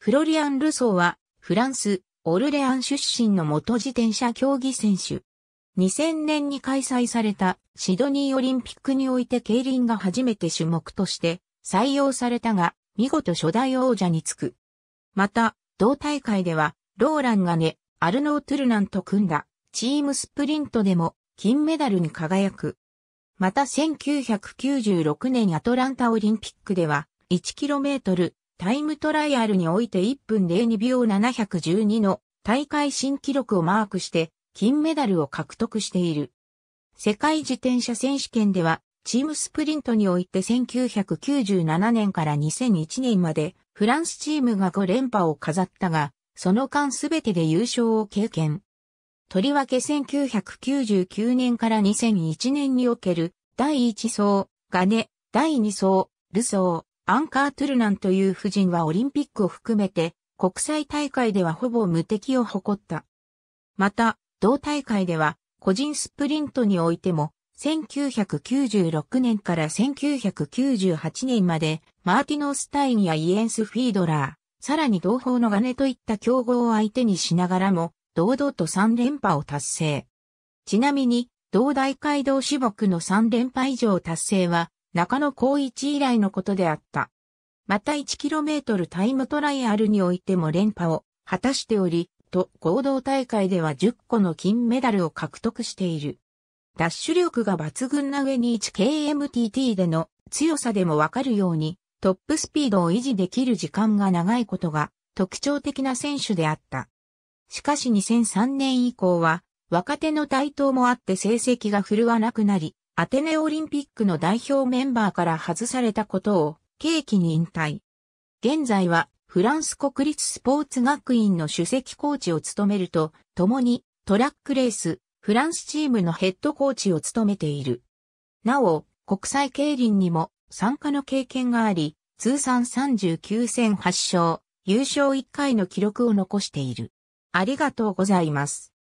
フロリアン・ルソーは、フランス、オルレアン出身の元自転車競技選手。2000年に開催されたシドニーオリンピックにおいて競輪が初めて種目として採用されたが、見事初代王者につく。また、同大会では、ローランがね、アルノー・トゥルナンと組んだチームスプリントでも金メダルに輝く。また1996年アトランタオリンピックでは、1km タイムトライアルにおいて1分02秒712の大会新記録をマークして金メダルを獲得している。世界自転車選手権ではチームスプリントにおいて1997年から2001年までフランスチームが5連覇を飾ったが、その間すべてで優勝を経験。とりわけ1999年から2001年における第1走、ガネ、第2走、ルソー、アンカー・トゥルナンという夫人はオリンピックを含めて国際大会ではほぼ無敵を誇った。また、同大会では個人スプリントにおいても1996年から1998年までマーティノ・スタインやイエンス・フィードラー、さらに同胞のガネといった競合を相手にしながらも堂々と3連覇を達成。ちなみに、同大会同種目の3連覇以上達成は中野光一以来のことであった。また 1km タイムトライアルにおいても連覇を果たしており、と合同大会では10個の金メダルを獲得している。ダッシュ力が抜群な上に 1KMTT での強さでもわかるように、トップスピードを維持できる時間が長いことが特徴的な選手であった。しかし2003年以降は若手の台頭もあって成績が振るわなくなり、アテネオリンピックの代表メンバーから外されたことを、契機に引退。現在は、フランス国立スポーツ学院の主席コーチを務めると、共にトラックレース、フランスチームのヘッドコーチを務めている。なお、国際競輪にも参加の経験があり、通算39戦8勝、優勝1回の記録を残している。ありがとうございます。